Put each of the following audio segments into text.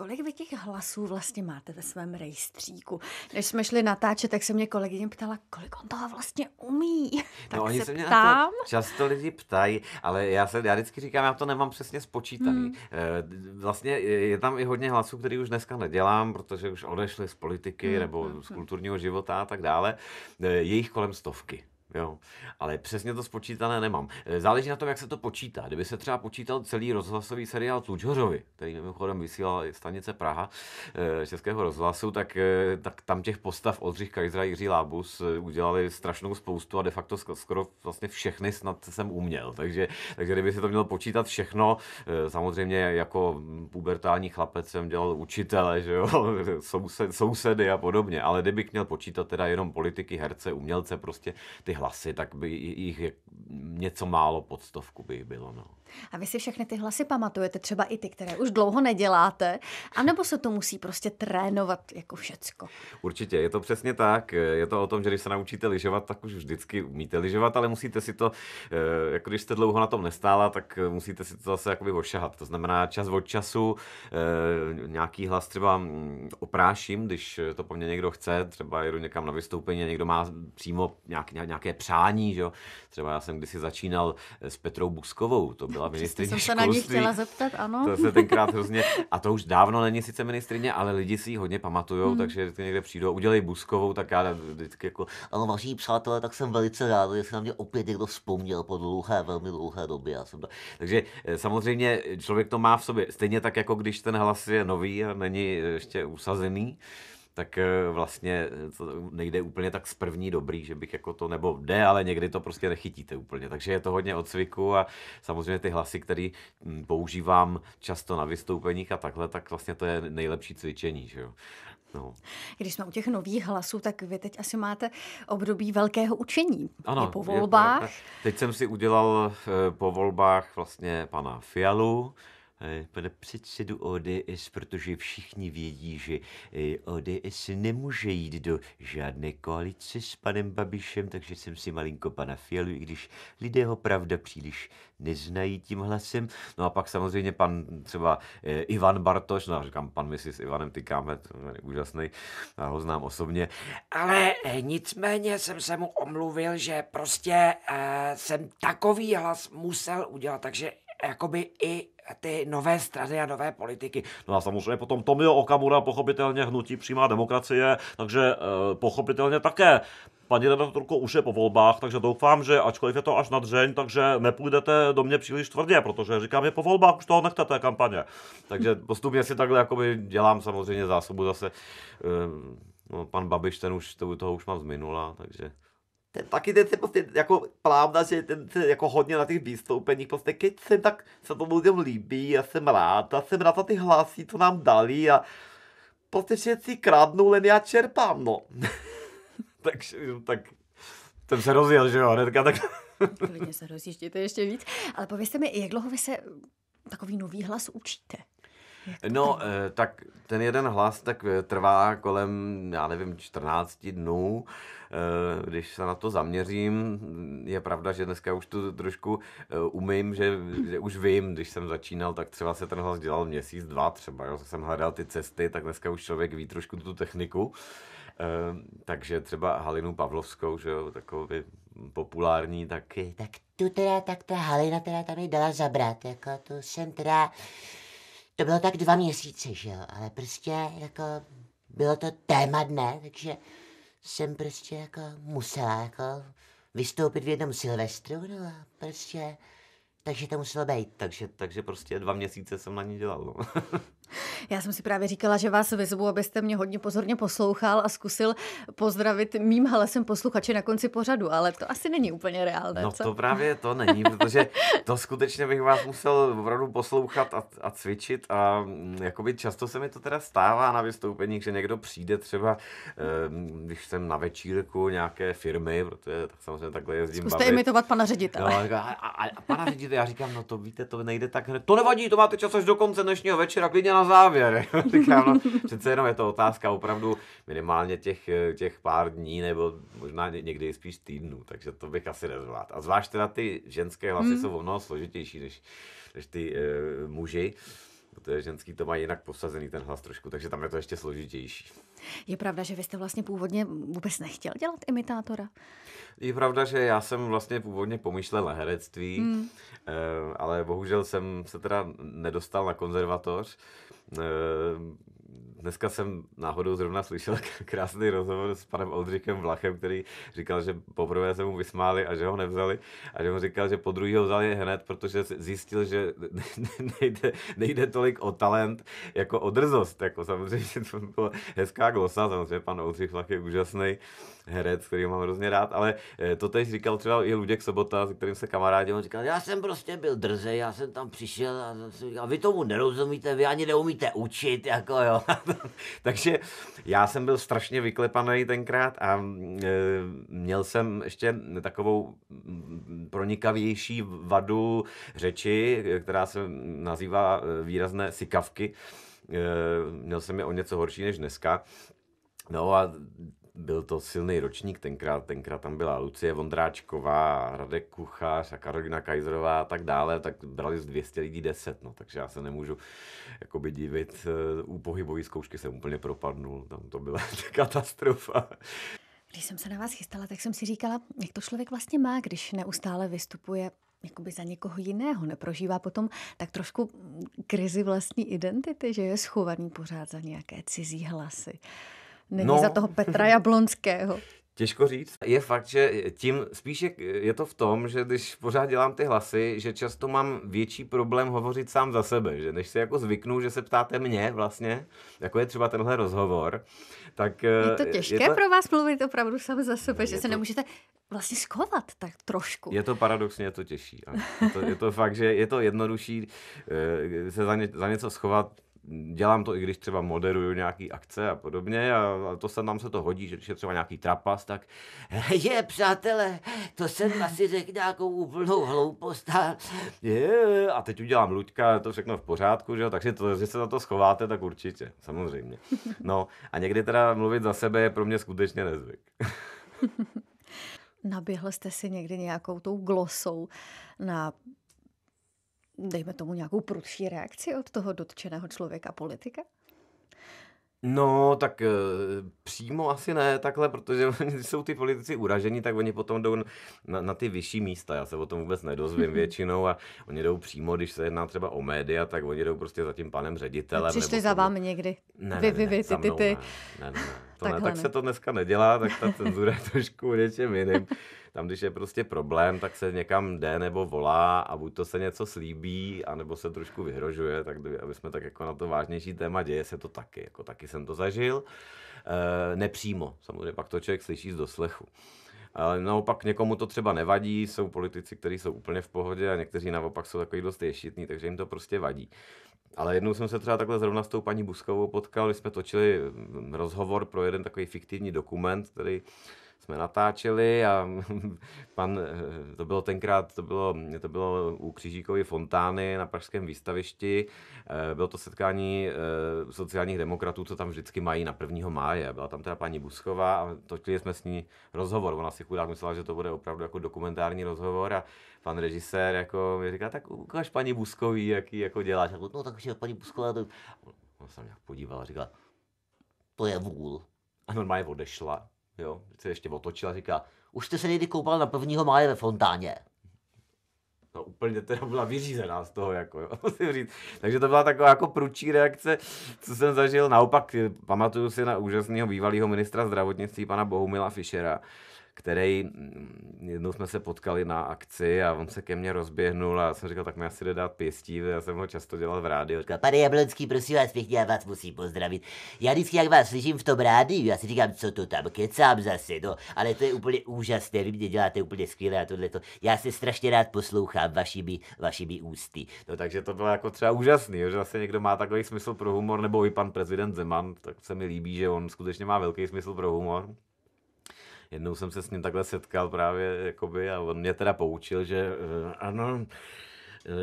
Kolik vy těch hlasů vlastně máte ve svém rejstříku? Než jsme šli natáčet, tak se mě kolegyně ptala, kolik on toho vlastně umí. tak no, oni se, se mě ptám. Na to často lidi ptají, ale já se já vždycky říkám, já to nemám přesně spočítaný. Hmm. Eh, vlastně je tam i hodně hlasů, který už dneska nedělám, protože už odešli z politiky hmm. nebo hmm, z hmm. kulturního života a tak dále. Eh, je jich kolem stovky. Jo, ale přesně to spočítané nemám. E, záleží na tom, jak se to počítá. Kdyby se třeba počítal celý rozhlasový seriál Tlučhořovi, který mimochodem vysílal stanice Praha e, Českého rozhlasu, tak, e, tak tam těch postav Oldřich Kajzra a Jiří Lábus udělali strašnou spoustu a de facto skoro vlastně všechny snad jsem uměl. Takže, takže kdyby se to mělo počítat všechno, samozřejmě jako pubertální chlapec jsem dělal učitele, že jo, soused, sousedy a podobně, ale kdybych měl počítat teda jenom politiky, herce, umělce, prostě ty hlasy, tak by jich něco málo pod stovku by jich bylo. No. A vy si všechny ty hlasy pamatujete, třeba i ty, které už dlouho neděláte, anebo se to musí prostě trénovat jako všecko? Určitě, je to přesně tak. Je to o tom, že když se naučíte lyžovat, tak už vždycky umíte lyžovat, ale musíte si to, eh, jako když jste dlouho na tom nestála, tak musíte si to zase jakoby ošahat. To znamená čas od času, eh, nějaký hlas třeba mm, opráším, když to po mně někdo chce, třeba jedu někam na vystoupení, někdo má přímo nějaké, nějaké nějaké přání, že jo. Třeba já jsem kdysi začínal eh, s Petrou Buskovou, to byla ministrině školství. se na ní chtěla zeptat, ano. To se tenkrát hrozně, a to už dávno není sice ministrině, ale lidi si ji hodně pamatují, hmm. takže když někde přijde, udělej Buskovou, tak já vždycky jako, ano, vaši přátelé, tak jsem velice rád, že se na mě opět někdo vzpomněl po dlouhé, velmi dlouhé době. Já jsem... Takže eh, samozřejmě člověk to má v sobě, stejně tak, jako když ten hlas je nový a není ještě usazený, tak eh, vlastně eh, to nejde úplně tak z první dobrý, že bych jako to, nebo jde, ale někdy to prostě nechytíte úplně. Takže je to hodně od cviku a samozřejmě ty hlasy, které hm, používám často na vystoupeních a takhle, tak vlastně to je nejlepší cvičení, že jo. No. Když jsme u těch nových hlasů, tak vy teď asi máte období velkého učení. Ano, je po volbách. Je, teď jsem si udělal eh, po volbách vlastně pana Fialu, Eh, pane předsedu ODS, protože všichni vědí, že eh, ODS nemůže jít do žádné koalice s panem Babišem, takže jsem si malinko pana Fialu, i když lidé ho pravda příliš neznají tím hlasem. No a pak samozřejmě pan třeba eh, Ivan Bartoš, no a říkám, pan my si s Ivanem tykáme, to je úžasný, já ho znám osobně. Ale nicméně jsem se mu omluvil, že prostě eh, jsem takový hlas musel udělat, takže jakoby i ty nové strany a nové politiky. No a samozřejmě potom Tomio Okamura, pochopitelně hnutí přímá demokracie, takže e, pochopitelně také paní redaktorko už je po volbách, takže doufám, že ačkoliv je to až na dřeň, takže nepůjdete do mě příliš tvrdě, protože říkám, je po volbách, už toho nechte té kampaně. Takže postupně si takhle jakoby dělám samozřejmě zásobu zase. E, no, pan Babiš, ten už, toho už mám zminula, takže ten taky ten se prostě jako plávna, že ten se jako hodně na těch vystoupeních prostě jsem tak se to lidem líbí a jsem rád a jsem rád za ty hlasy, co nám dali a prostě všetci kradnou, len já čerpám, no. Takže tak ten se rozjel, že jo, hnedka tak. Klidně se rozjíždíte ještě víc, ale povězte mi, jak dlouho vy se takový nový hlas učíte? No, eh, tak ten jeden hlas tak eh, trvá kolem, já nevím, 14 dnů, eh, když se na to zaměřím. Je pravda, že dneska už to trošku umím, že, že už vím, když jsem začínal, tak třeba se ten hlas dělal měsíc, dva třeba, jo, jsem hledal ty cesty, tak dneska už člověk ví trošku tu techniku. Takže třeba Halinu Pavlovskou, že jo, takový populární, taky. Tak tu teda, tak ta Halina teda tam mi dala zabrat, jako tu jsem teda to bylo tak dva měsíce, že jo, ale prostě jako bylo to téma dne, takže jsem prostě jako musela jako vystoupit v jednom Silvestru, no a prostě, takže to muselo být. Takže, takže prostě dva měsíce jsem na ní dělal. No. Já jsem si právě říkala, že vás vyzvu, abyste mě hodně pozorně poslouchal a zkusil pozdravit mým hlasem posluchače na konci pořadu, ale to asi není úplně reálné. No co? to právě to není, protože to skutečně bych vás musel opravdu poslouchat a, a cvičit a mm, jakoby často se mi to teda stává na vystoupeních, že někdo přijde třeba, ehm, když jsem na večírku nějaké firmy, protože tak samozřejmě takhle jezdím Zkuste bavit. imitovat pana ředitele. No, a, a, a, pana ředitele, já říkám, no to víte, to nejde tak, to nevadí, to máte čas až do konce dnešního večera, klidně na závěr. Říkám, no, přece jenom je to otázka opravdu minimálně těch, těch pár dní nebo možná někdy spíš týdnů, takže to bych asi nezvládl. A zvlášť teda ty ženské hlasy hmm. jsou o mnoho složitější než, než ty e, muži protože ženský to má jinak posazený ten hlas trošku, takže tam je to ještě složitější. Je pravda, že vy jste vlastně původně vůbec nechtěl dělat imitátora? Je pravda, že já jsem vlastně původně pomýšlel na herectví, hmm. Eh, ale bohužel jsem se teda nedostal na konzervatoř. Eh, dneska jsem náhodou zrovna slyšel krásný rozhovor s panem Oldřichem Vlachem, který říkal, že poprvé se mu vysmáli a že ho nevzali a že mu říkal, že po druhý ho vzali hned, protože zjistil, že nejde, nejde tolik o talent jako o drzost. Jako samozřejmě to byla hezká glosa, samozřejmě pan Oldřich Vlach je úžasný herec, který mám hrozně rád, ale eh, to tež říkal třeba i Luděk Sobota, s kterým se kamarádil, on říkal, já jsem prostě byl drzej, já jsem tam přišel a jsem říkal, vy tomu nerozumíte, vy ani neumíte učit, jako jo. Takže já jsem byl strašně vyklepaný tenkrát a e, měl jsem ještě takovou mm, pronikavější vadu řeči, která se nazývá eh, výrazné sykavky, E, měl jsem je o něco horší než dneska. No a byl to silný ročník tenkrát, tenkrát tam byla Lucie Vondráčková, Radek Kuchař a Karolina Kajzerová a tak dále, tak brali z 200 lidí 10, no, takže já se nemůžu jakoby divit, eh, u pohybové zkoušky jsem úplně propadnul, tam to byla katastrofa. Když jsem se na vás chystala, tak jsem si říkala, jak to člověk vlastně má, když neustále vystupuje jakoby za někoho jiného, neprožívá potom tak trošku krizi vlastní identity, že je schovaný pořád za nějaké cizí hlasy. Není no, za toho Petra Jablonského. Těžko říct. Je fakt, že tím spíše je to v tom, že když pořád dělám ty hlasy, že často mám větší problém hovořit sám za sebe, že než se jako zvyknu, že se ptáte mě vlastně, jako je třeba tenhle rozhovor, tak... Je to těžké eh, je to... pro vás mluvit opravdu sám za sebe, je že to... se nemůžete vlastně schovat tak trošku. Je to paradoxně, je to těžší. Je to, je to fakt, že je to jednodušší eh, se za, ně, za něco schovat, dělám to, i když třeba moderuju nějaký akce a podobně a, to se nám se to hodí, že když je třeba nějaký trapas, tak je, přátelé, to jsem hmm. asi řekl nějakou úplnou hloupost a, je, a teď udělám Luďka, to všechno v pořádku, že jo, takže to, že se za to schováte, tak určitě, samozřejmě. No a někdy teda mluvit za sebe je pro mě skutečně nezvyk. Naběhl jste si někdy nějakou tou glosou na dejme tomu, nějakou prudší reakci od toho dotčeného člověka politika? No, tak e, přímo asi ne takhle, protože když jsou ty politici uraženi, tak oni potom jdou na, na ty vyšší místa. Já se o tom vůbec nedozvím většinou a oni jdou přímo, když se jedná třeba o média, tak oni jdou prostě za tím panem ředitelem. Přišli nebo za vámi někdy? Ne, vy, vy, vy, ty, ty, ty. Ne, ne, ne, ne, to ne, tak ne. se to dneska nedělá, tak ta cenzura je trošku něčem jiným. Tam, když je prostě problém, tak se někam jde nebo volá a buď to se něco slíbí, anebo se trošku vyhrožuje, tak aby jsme tak jako na to vážnější téma, děje se to taky, jako taky jsem to zažil. E, nepřímo, samozřejmě pak to člověk slyší z doslechu. Ale naopak někomu to třeba nevadí, jsou politici, kteří jsou úplně v pohodě a někteří naopak jsou takový dost ješitní, takže jim to prostě vadí. Ale jednou jsem se třeba takhle zrovna s tou paní Buskovou potkal, když jsme točili mm, rozhovor pro jeden takový fiktivní dokument, který jsme natáčeli a pan, eh, to bylo tenkrát, to bylo, to bylo u Křížíkovy fontány na pražském výstavišti. Eh, bylo to setkání eh, sociálních demokratů, co tam vždycky mají na 1. máje. Byla tam teda paní Busková a točili jsme s ní rozhovor. Ona si chudák myslela, že to bude opravdu jako dokumentární rozhovor a pan režisér jako mi říká, tak ukáž paní Buskový, jaký jako děláš. No tak je paní Busková, to... On se nějak podíval podívala a říkal, to je vůl. A normálně odešla Jo, se ještě otočila a říká, už jste se někdy koupal na 1. máje ve fontáně. No úplně teda byla vyřízená z toho, jako, jo, musím říct. Takže to byla taková jako pručí reakce, co jsem zažil. Naopak pamatuju si na úžasného bývalého ministra zdravotnictví, pana Bohumila Fischera, který mm, jednou jsme se potkali na akci a on se ke mně rozběhnul a já jsem říkal, tak mi asi jde dát pěstí, já jsem ho často dělal v rádiu. Říkal, pane Jablonský, prosím vás pěkně, já vás musím pozdravit. Já vždycky, jak vás slyším v tom rádiu, já si říkám, co to tam kecám zase, no, ale to je úplně úžasné, vy mě děláte úplně skvělé a tohle to Já se strašně rád poslouchám vašimi, vašimi ústy. No takže to bylo jako třeba úžasný, že zase vlastně někdo má takový smysl pro humor, nebo i pan prezident Zeman, tak se mi líbí, že on skutečně má velký smysl pro humor jednou jsem se s ním takhle setkal právě jakoby, a on mě teda poučil, že eh, ano, eh,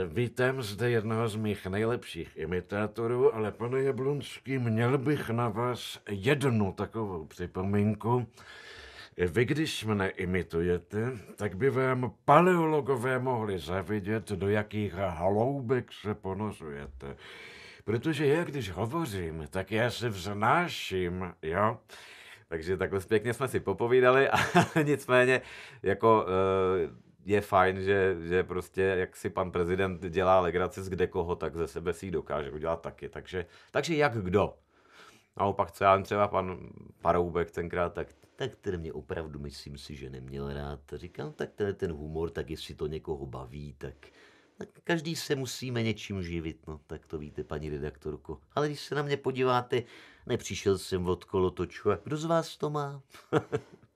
Vítám zde jednoho z mých nejlepších imitátorů, ale pane Jablonský, měl bych na vás jednu takovou připomínku. Vy, když mne imitujete, tak by vám paleologové mohli zavidět, do jakých haloubek se ponořujete. Protože já, když hovořím, tak já se vznáším, jo? Takže takhle pěkně jsme si popovídali, a nicméně jako eh, je fajn, že, že prostě jak si pan prezident dělá legraci z kde koho, tak ze sebe si ji dokáže udělat taky. Takže, takže jak kdo? Naopak, co já vím, třeba pan Paroubek tenkrát, tak, tak ten mě opravdu myslím si, že neměl rád. Říkám, tak ten, ten humor, tak jestli to někoho baví, tak tak každý se musíme něčím živit, no, tak to víte, paní redaktorko. Ale když se na mě podíváte, nepřišel jsem od kolotoču. A kdo z vás to má?